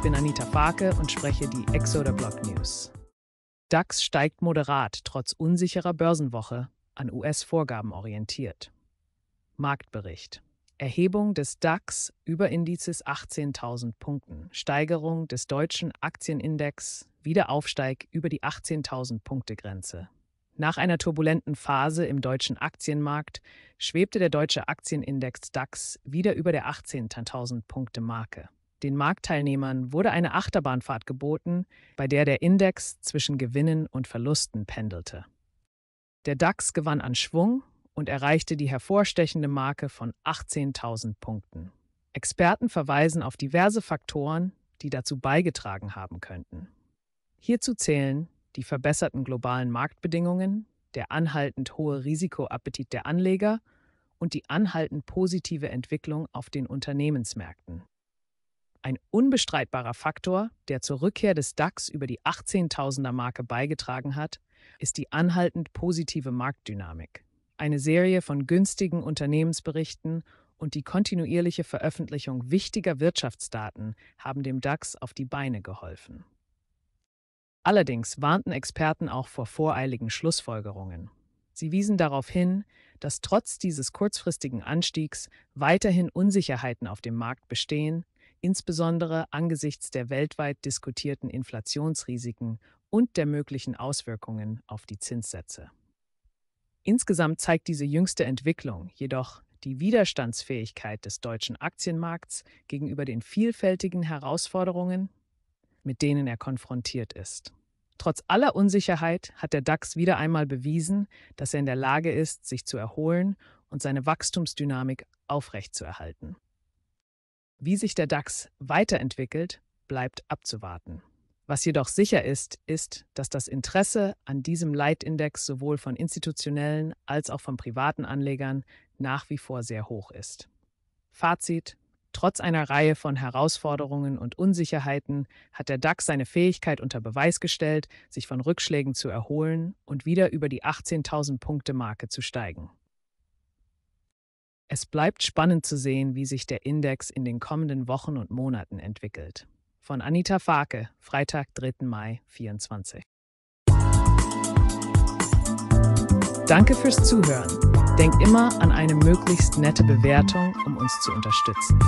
Ich bin Anita Farke und spreche die Exoder Block News. DAX steigt moderat trotz unsicherer Börsenwoche an US-Vorgaben orientiert. Marktbericht. Erhebung des DAX über Indizes 18.000 Punkten, Steigerung des deutschen Aktienindex, Wiederaufsteig über die 18.000 Punkte Grenze. Nach einer turbulenten Phase im deutschen Aktienmarkt schwebte der deutsche Aktienindex DAX wieder über der 18.000 Punkte Marke. Den Marktteilnehmern wurde eine Achterbahnfahrt geboten, bei der der Index zwischen Gewinnen und Verlusten pendelte. Der DAX gewann an Schwung und erreichte die hervorstechende Marke von 18.000 Punkten. Experten verweisen auf diverse Faktoren, die dazu beigetragen haben könnten. Hierzu zählen die verbesserten globalen Marktbedingungen, der anhaltend hohe Risikoappetit der Anleger und die anhaltend positive Entwicklung auf den Unternehmensmärkten. Ein unbestreitbarer Faktor, der zur Rückkehr des DAX über die 18.000er Marke beigetragen hat, ist die anhaltend positive Marktdynamik. Eine Serie von günstigen Unternehmensberichten und die kontinuierliche Veröffentlichung wichtiger Wirtschaftsdaten haben dem DAX auf die Beine geholfen. Allerdings warnten Experten auch vor voreiligen Schlussfolgerungen. Sie wiesen darauf hin, dass trotz dieses kurzfristigen Anstiegs weiterhin Unsicherheiten auf dem Markt bestehen, insbesondere angesichts der weltweit diskutierten Inflationsrisiken und der möglichen Auswirkungen auf die Zinssätze. Insgesamt zeigt diese jüngste Entwicklung jedoch die Widerstandsfähigkeit des deutschen Aktienmarkts gegenüber den vielfältigen Herausforderungen, mit denen er konfrontiert ist. Trotz aller Unsicherheit hat der DAX wieder einmal bewiesen, dass er in der Lage ist, sich zu erholen und seine Wachstumsdynamik aufrechtzuerhalten. Wie sich der DAX weiterentwickelt, bleibt abzuwarten. Was jedoch sicher ist, ist, dass das Interesse an diesem Leitindex sowohl von institutionellen als auch von privaten Anlegern nach wie vor sehr hoch ist. Fazit. Trotz einer Reihe von Herausforderungen und Unsicherheiten hat der DAX seine Fähigkeit unter Beweis gestellt, sich von Rückschlägen zu erholen und wieder über die 18.000 Punkte Marke zu steigen. Es bleibt spannend zu sehen, wie sich der Index in den kommenden Wochen und Monaten entwickelt. Von Anita Farke, Freitag, 3. Mai 24. Danke fürs Zuhören. Denkt immer an eine möglichst nette Bewertung, um uns zu unterstützen.